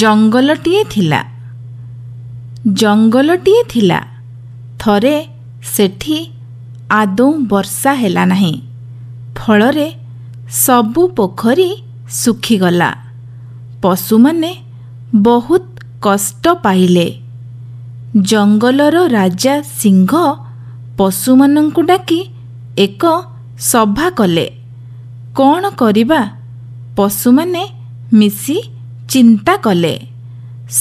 ଜଙ୍ଗଲଟିଏ ଥିଲା ଜଙ୍ଗଲଟିଏ ଥିଲା ଥରେ ସେଠି ଆଦୌ ବର୍ଷା ହେଲା ନାହିଁ ଫଳରେ ସବୁ ପୋଖରୀ ଶୁଖିଗଲା ପଶୁମାନେ ବହୁତ କଷ୍ଟ ପାଇଲେ ଜଙ୍ଗଲର ରାଜା ସିଂହ ପଶୁମାନଙ୍କୁ ଡାକି ଏକ ସଭା କଲେ କ'ଣ କରିବା ପଶୁମାନେ ମିଶି ଚିନ୍ତା କଲେ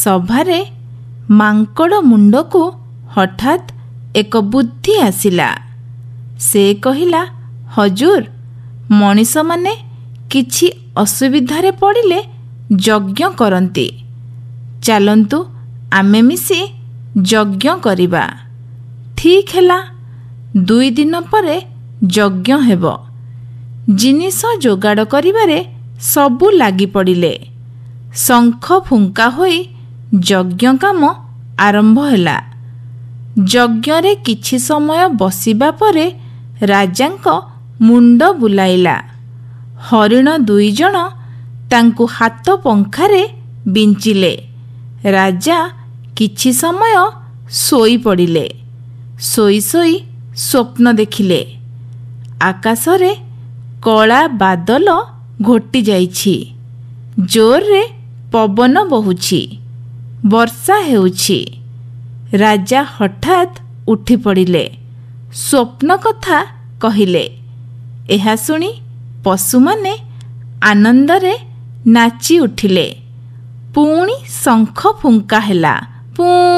ସଭାରେ ମାଙ୍କଡ଼ ମୁଣ୍ଡକୁ ହଠାତ୍ ଏକ ବୁଦ୍ଧି ଆସିଲା ସେ କହିଲା ହଜୁର ମଣିଷମାନେ କିଛି ଅସୁବିଧାରେ ପଡ଼ିଲେ ଯଜ୍ଞ କରନ୍ତି ଚାଲନ୍ତୁ ଆମେ ମିଶି ଯଜ୍ଞ କରିବା ଠିକ୍ ହେଲା ଦୁଇ ଦିନ ପରେ ଯଜ୍ଞ ହେବ ଜିନିଷ ଯୋଗାଡ଼ କରିବାରେ ସବୁ ଲାଗିପଡ଼ିଲେ ଶଙ୍ଖ ଫୁଙ୍କା ହୋଇ ଯଜ୍ଞ କାମ ଆରମ୍ଭ ହେଲା ଯଜ୍ଞରେ କିଛି ସମୟ ବସିବା ପରେ ରାଜାଙ୍କ ମୁଣ୍ଡ ବୁଲାଇଲା ହରିଣ ଦୁଇଜଣ ତାଙ୍କୁ ହାତ ପଙ୍ଖାରେ ବିଞ୍ଚିଲେ ରାଜା କିଛି ସମୟ ଶୋଇପଡ଼ିଲେ ଶୋଇ ଶୋଇ ସ୍ୱପ୍ନ ଦେଖିଲେ ଆକାଶରେ କଳା ବାଦଲ ଘୋଟି ଜୋରରେ ପବନ ବହୁଛି ବର୍ଷା ହେଉଛି ରାଜା ହଠାତ୍ ଉଠି ପଡ଼ିଲେ ସ୍ୱପ୍ନ କଥା କହିଲେ ଏହା ଶୁଣି ପଶୁମାନେ ଆନନ୍ଦରେ ନାଚି ଉଠିଲେ ପୁଣି ଶଙ୍ଖ ଫୁଙ୍କା ହେଲା ପୁଣି